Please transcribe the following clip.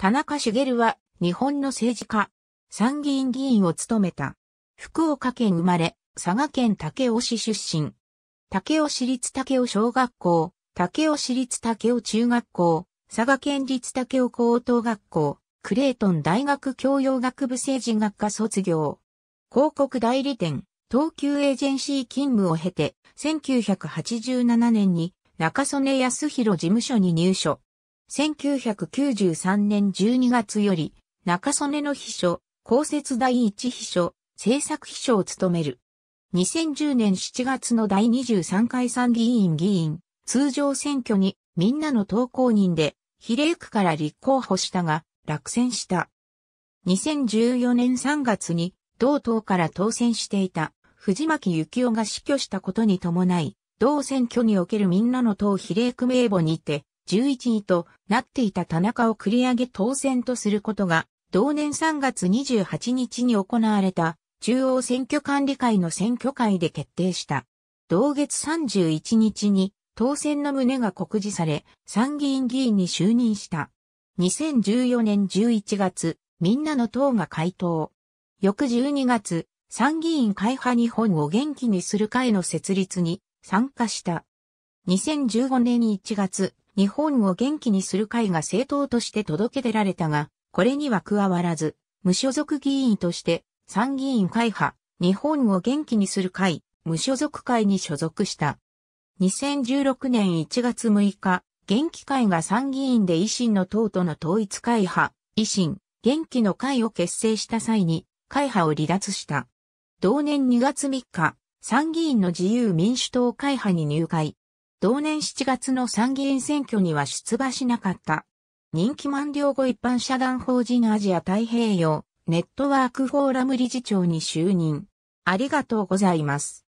田中茂は日本の政治家、参議院議員を務めた。福岡県生まれ、佐賀県武雄市出身。武雄市立武雄小学校、武雄市立武雄中学校、佐賀県立武雄高等学校、クレートン大学教養学部政治学科卒業。広告代理店、東急エージェンシー勤務を経て、1987年に中曽根康弘事務所に入所。1993年12月より、中曽根の秘書、公設第一秘書、政策秘書を務める。2010年7月の第23回参議院議員、通常選挙に、みんなの投稿人で、比例区から立候補したが、落選した。2014年3月に、同党から当選していた、藤巻幸雄が死去したことに伴い、同選挙におけるみんなの党比例区名簿にて、11位となっていた田中を繰り上げ当選とすることが、同年3月28日に行われた中央選挙管理会の選挙会で決定した。同月31日に当選の旨が告示され、参議院議員に就任した。2014年11月、みんなの党が回答。翌12月、参議院会派日本を元気にする会の設立に参加した。2015年1月、日本を元気にする会が政党として届け出られたが、これには加わらず、無所属議員として参議院会派、日本を元気にする会、無所属会に所属した。2016年1月6日、元気会が参議院で維新の党との統一会派、維新、元気の会を結成した際に、会派を離脱した。同年2月3日、参議院の自由民主党会派に入会。同年7月の参議院選挙には出馬しなかった。人気満了後一般社団法人アジア太平洋ネットワークフォーラム理事長に就任。ありがとうございます。